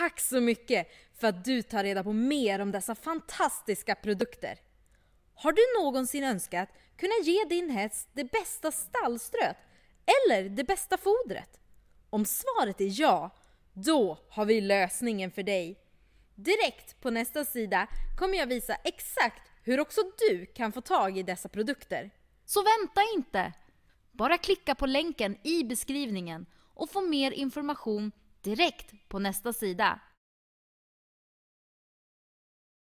Tack så mycket för att du tar reda på mer om dessa fantastiska produkter. Har du någonsin önskat kunna ge din häst det bästa stallströt eller det bästa fodret? Om svaret är ja, då har vi lösningen för dig. Direkt på nästa sida kommer jag visa exakt hur också du kan få tag i dessa produkter. Så vänta inte! Bara klicka på länken i beskrivningen och få mer information direkt på nästa sida